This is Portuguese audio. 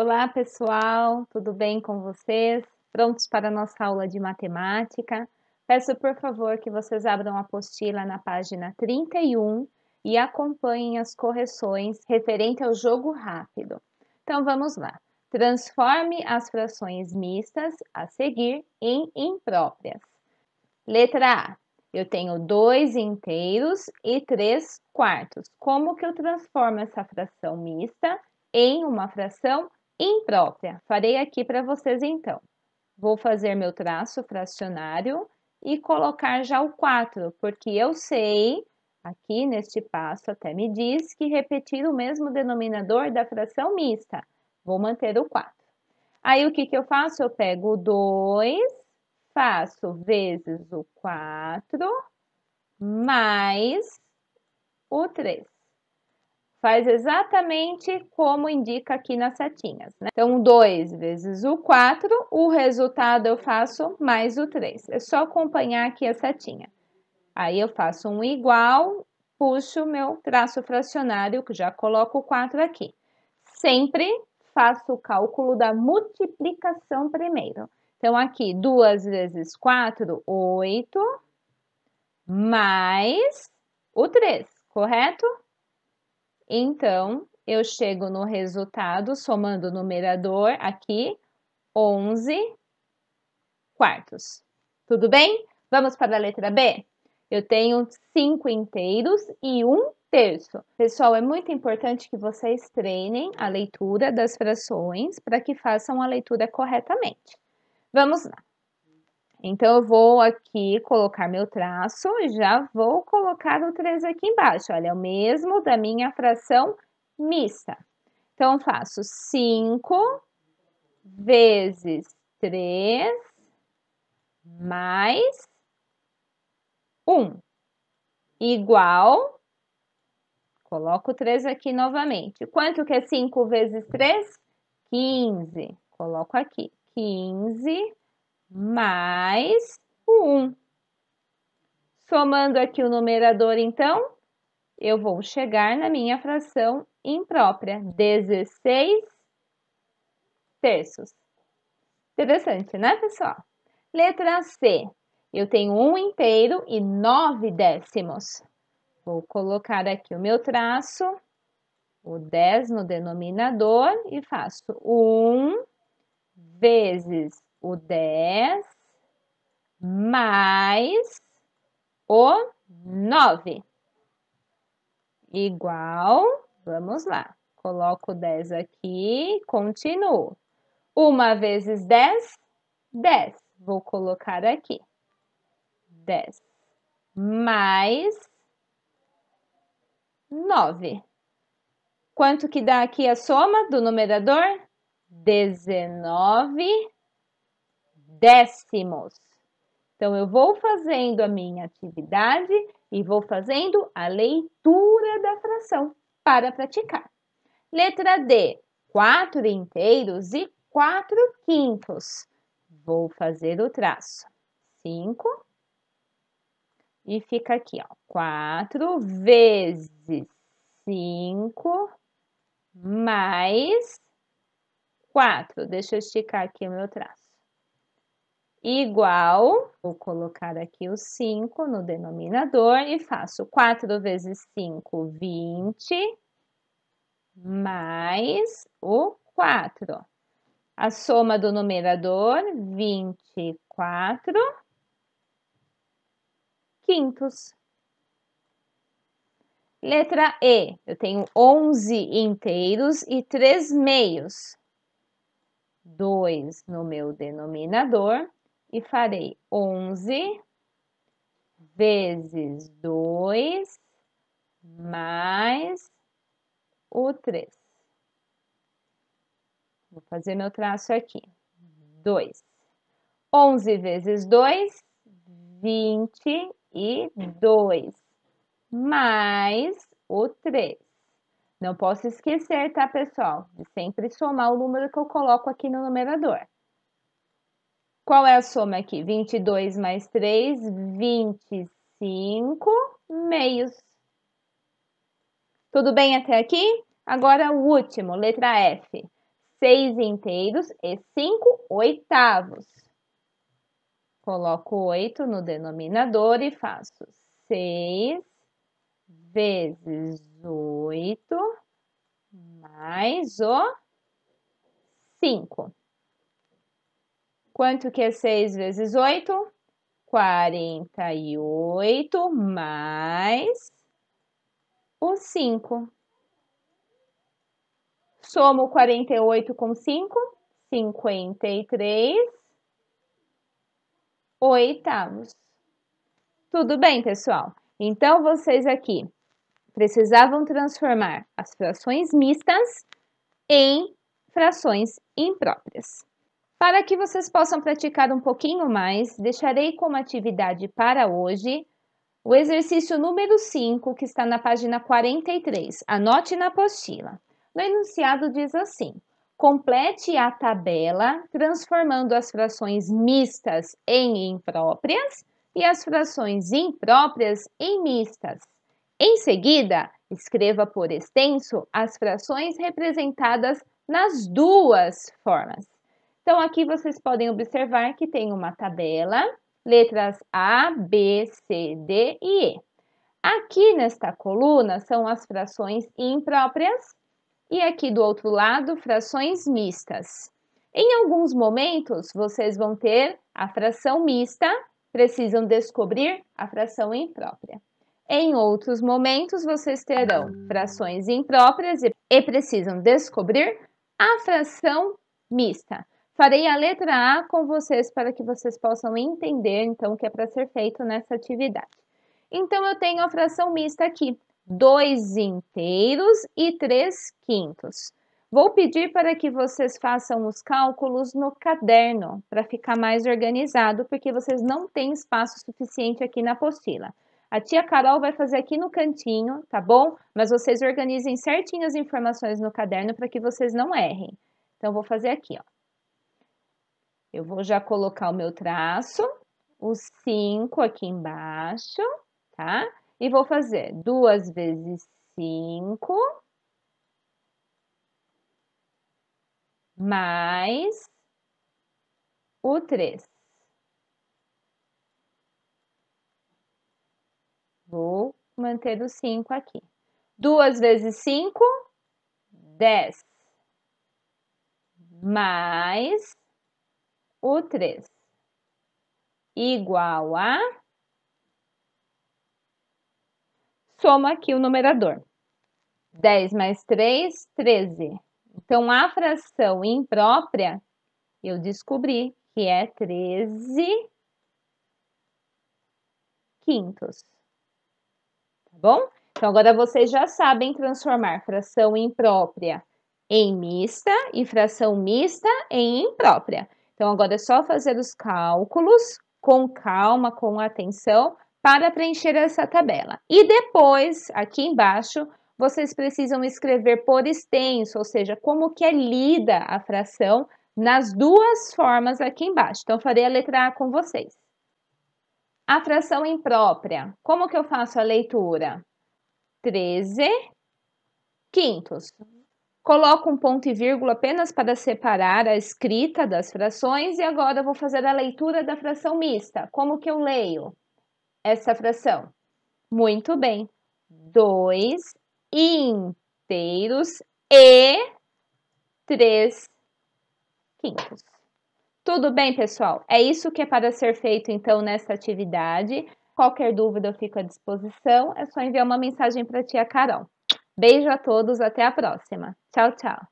Olá, pessoal, tudo bem com vocês? Prontos para a nossa aula de matemática? Peço, por favor, que vocês abram a apostila na página 31 e acompanhem as correções referente ao jogo rápido. Então, vamos lá. Transforme as frações mistas a seguir em impróprias. Letra A. Eu tenho 2 inteiros e 3 quartos. Como que eu transformo essa fração mista em uma fração imprópria. Farei aqui para vocês então. Vou fazer meu traço fracionário e colocar já o 4, porque eu sei, aqui neste passo até me diz, que repetir o mesmo denominador da fração mista. Vou manter o 4. Aí o que, que eu faço? Eu pego o 2, faço vezes o 4, mais o 3 faz exatamente como indica aqui nas setinhas, né? Então, 2 vezes o 4, o resultado eu faço mais o 3. É só acompanhar aqui a setinha. Aí eu faço um igual, puxo meu traço fracionário, que já coloco o 4 aqui. Sempre faço o cálculo da multiplicação primeiro. Então, aqui, 2 vezes 4, 8, mais o 3, correto? Então, eu chego no resultado somando o numerador aqui, 11 quartos. Tudo bem? Vamos para a letra B? Eu tenho 5 inteiros e 1 um terço. Pessoal, é muito importante que vocês treinem a leitura das frações para que façam a leitura corretamente. Vamos lá. Então, eu vou aqui colocar meu traço, e já vou colocar o 3 aqui embaixo. Olha, é o mesmo da minha fração mista. Então, eu faço 5 vezes 3 mais 1 igual, coloco 3 aqui novamente. Quanto que é 5 vezes 3? 15. Coloco aqui, 15 mais o 1. Somando aqui o numerador, então, eu vou chegar na minha fração imprópria, 16 terços. Interessante, né, pessoal? Letra C. Eu tenho 1 inteiro e 9 décimos. Vou colocar aqui o meu traço, o 10 no denominador e faço 1 vezes o 10 mais o 9. Igual, vamos lá, coloco o 10 aqui, continuo. Uma vezes 10, 10. Vou colocar aqui. 10 mais 9. Quanto que dá aqui a soma do numerador? 19 décimos. Então, eu vou fazendo a minha atividade e vou fazendo a leitura da fração para praticar. Letra D, 4 inteiros e 4 quintos. Vou fazer o traço. 5 e fica aqui, ó. 4 vezes 5 mais 4. Deixa eu esticar aqui o meu traço igual, vou colocar aqui o 5 no denominador e faço 4 vezes 5, 20, mais o 4. A soma do numerador, 24 quintos. Letra E, eu tenho 11 inteiros e 3 meios. 2 no meu denominador, e farei 11 vezes 2 mais o 3. Vou fazer meu traço aqui. 2. 11 vezes 2, 22. Mais o 3. Não posso esquecer, tá, pessoal? De sempre somar o número que eu coloco aqui no numerador. Qual é a soma aqui? 22 mais 3, 25 meios. Tudo bem até aqui? Agora o último, letra F. 6 inteiros e 5 oitavos. Coloco 8 no denominador e faço 6 vezes 8 mais o 5. Quanto que é 6 vezes 8? 48 mais o 5. Somo 48 com 5, 53 oitavos. Tudo bem, pessoal? Então, vocês aqui precisavam transformar as frações mistas em frações impróprias. Para que vocês possam praticar um pouquinho mais, deixarei como atividade para hoje o exercício número 5, que está na página 43. Anote na apostila. No enunciado diz assim: complete a tabela transformando as frações mistas em impróprias e as frações impróprias em mistas. Em seguida, escreva por extenso as frações representadas nas duas formas. Então, aqui vocês podem observar que tem uma tabela, letras A, B, C, D e E. Aqui nesta coluna são as frações impróprias e aqui do outro lado, frações mistas. Em alguns momentos, vocês vão ter a fração mista, precisam descobrir a fração imprópria. Em outros momentos, vocês terão frações impróprias e precisam descobrir a fração mista. Farei a letra A com vocês para que vocês possam entender, então, o que é para ser feito nessa atividade. Então, eu tenho a fração mista aqui, 2 inteiros e 3 quintos. Vou pedir para que vocês façam os cálculos no caderno, para ficar mais organizado, porque vocês não têm espaço suficiente aqui na apostila. A tia Carol vai fazer aqui no cantinho, tá bom? Mas vocês organizem certinho as informações no caderno para que vocês não errem. Então, vou fazer aqui, ó. Eu vou já colocar o meu traço, o 5 aqui embaixo, tá? E vou fazer duas vezes 5 mais o 3. Vou manter o 5 aqui. Duas vezes 5, 10. Mais o 3 igual a. Soma aqui o numerador. 10 mais 3, 13. Então, a fração imprópria, eu descobri que é 13 quintos. Tá bom? Então, agora vocês já sabem transformar fração imprópria em mista e fração mista em imprópria. Então, agora é só fazer os cálculos com calma, com atenção, para preencher essa tabela. E depois, aqui embaixo, vocês precisam escrever por extenso, ou seja, como que é lida a fração nas duas formas aqui embaixo. Então, farei a letra A com vocês. A fração imprópria, como que eu faço a leitura? 13 quintos. Coloco um ponto e vírgula apenas para separar a escrita das frações e agora vou fazer a leitura da fração mista. Como que eu leio essa fração? Muito bem. Dois inteiros e três quintos. Tudo bem, pessoal? É isso que é para ser feito, então, nesta atividade. Qualquer dúvida, eu fico à disposição. É só enviar uma mensagem para a tia Carol. Beijo a todos, até a próxima. Tchau, tchau.